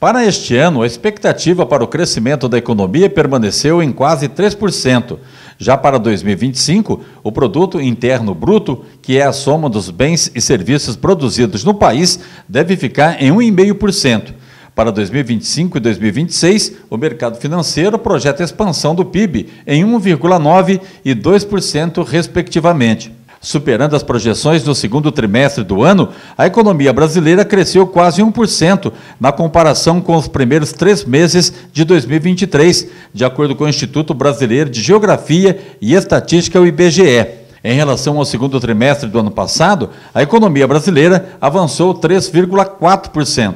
Para este ano, a expectativa para o crescimento da economia permaneceu em quase 3%. Já para 2025, o produto interno bruto, que é a soma dos bens e serviços produzidos no país, deve ficar em 1,5%. Para 2025 e 2026, o mercado financeiro projeta expansão do PIB em 1,9% e 2%, respectivamente. Superando as projeções do segundo trimestre do ano, a economia brasileira cresceu quase 1% na comparação com os primeiros três meses de 2023, de acordo com o Instituto Brasileiro de Geografia e Estatística, o IBGE. Em relação ao segundo trimestre do ano passado, a economia brasileira avançou 3,4%.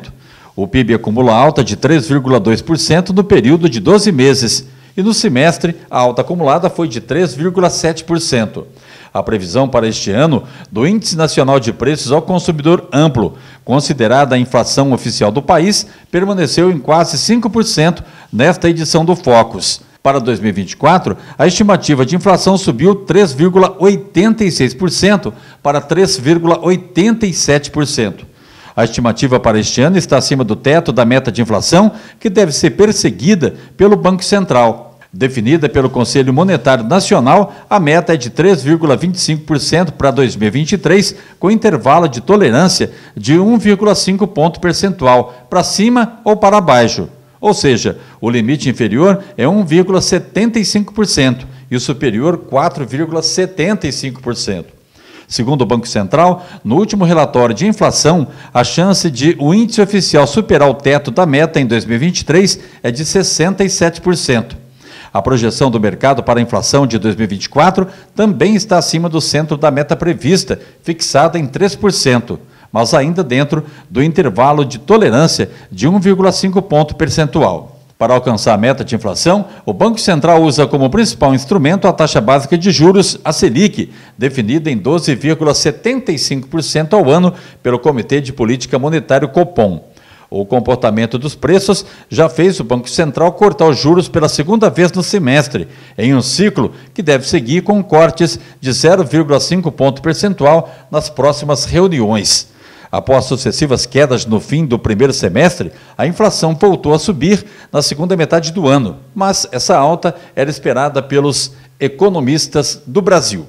O PIB acumula alta de 3,2% no período de 12 meses e no semestre a alta acumulada foi de 3,7%. A previsão para este ano do Índice Nacional de Preços ao Consumidor Amplo, considerada a inflação oficial do país, permaneceu em quase 5% nesta edição do Focus. Para 2024, a estimativa de inflação subiu 3,86% para 3,87%. A estimativa para este ano está acima do teto da meta de inflação, que deve ser perseguida pelo Banco Central. Definida pelo Conselho Monetário Nacional, a meta é de 3,25% para 2023, com intervalo de tolerância de 1,5 ponto percentual para cima ou para baixo. Ou seja, o limite inferior é 1,75% e o superior 4,75%. Segundo o Banco Central, no último relatório de inflação, a chance de o índice oficial superar o teto da meta em 2023 é de 67%. A projeção do mercado para a inflação de 2024 também está acima do centro da meta prevista, fixada em 3%, mas ainda dentro do intervalo de tolerância de 1,5 ponto percentual. Para alcançar a meta de inflação, o Banco Central usa como principal instrumento a taxa básica de juros, a Selic, definida em 12,75% ao ano pelo Comitê de Política Monetária Copom. O comportamento dos preços já fez o Banco Central cortar os juros pela segunda vez no semestre, em um ciclo que deve seguir com cortes de 0,5 ponto percentual nas próximas reuniões. Após sucessivas quedas no fim do primeiro semestre, a inflação voltou a subir na segunda metade do ano, mas essa alta era esperada pelos economistas do Brasil.